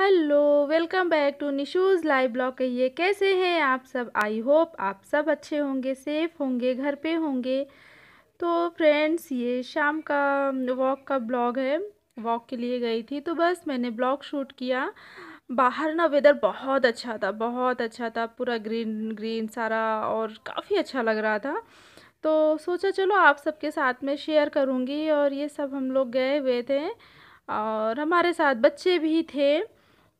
hello welcome back to निशूज़ live blog कहिए कैसे हैं आप सब आई होप आप सब अच्छे होंगे सेफ होंगे घर पे होंगे तो फ्रेंड्स ये शाम का वॉक का ब्लॉग है वॉक के लिए गई थी तो बस मैंने ब्लॉग शूट किया बाहर ना वेदर बहुत अच्छा था बहुत अच्छा था पूरा ग्रीन ग्रीन सारा और काफ़ी अच्छा लग रहा था तो सोचा चलो आप सबके साथ में शेयर करूँगी और ये सब हम लोग गए हुए थे और हमारे साथ बच्चे भी थे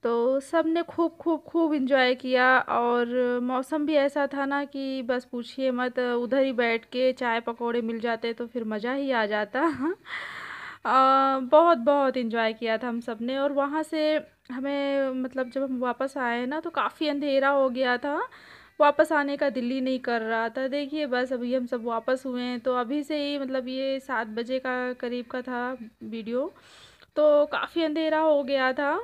तो सब ने खूब खूब खूब इन्जॉय किया और मौसम भी ऐसा था ना कि बस पूछिए मत उधर ही बैठ के चाय पकोड़े मिल जाते तो फिर मज़ा ही आ जाता आ, बहुत बहुत इंजॉय किया था हम सब ने और वहाँ से हमें मतलब जब हम वापस आए ना तो काफ़ी अंधेरा हो गया था वापस आने का दिल ही नहीं कर रहा था देखिए बस अभी हम सब वापस हुए हैं तो अभी से ही मतलब ये सात बजे का करीब का था वीडियो तो काफ़ी अंधेरा हो गया था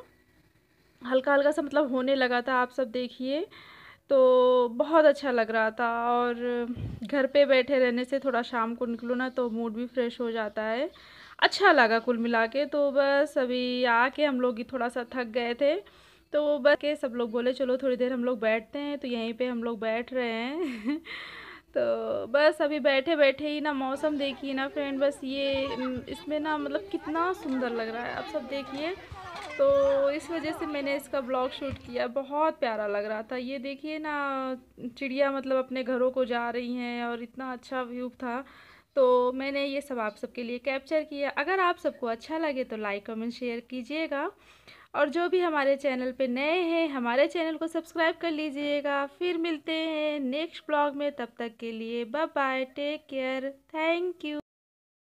हल्का हल्का सा मतलब होने लगा था आप सब देखिए तो बहुत अच्छा लग रहा था और घर पे बैठे रहने से थोड़ा शाम को निकलो ना तो मूड भी फ्रेश हो जाता है अच्छा लगा कुल मिला के तो बस अभी आके हम लोग थोड़ा सा थक गए थे तो बस के सब लोग बोले चलो थोड़ी देर हम लोग बैठते हैं तो यहीं पे हम लोग बैठ रहे हैं तो बस अभी बैठे बैठे ही ना मौसम देखिए ना फ्रेंड बस ये इसमें ना मतलब कितना सुंदर लग रहा है आप सब देखिए तो इस वजह से मैंने इसका ब्लॉग शूट किया बहुत प्यारा लग रहा था ये देखिए ना चिड़िया मतलब अपने घरों को जा रही हैं और इतना अच्छा व्यू था तो मैंने ये सब आप सबके लिए कैप्चर किया अगर आप सबको अच्छा लगे तो लाइक कमेंट शेयर कीजिएगा और जो भी हमारे चैनल पे नए हैं हमारे चैनल को सब्सक्राइब कर लीजिएगा फिर मिलते हैं नेक्स्ट ब्लॉग में तब तक के लिए bye bye take care thank you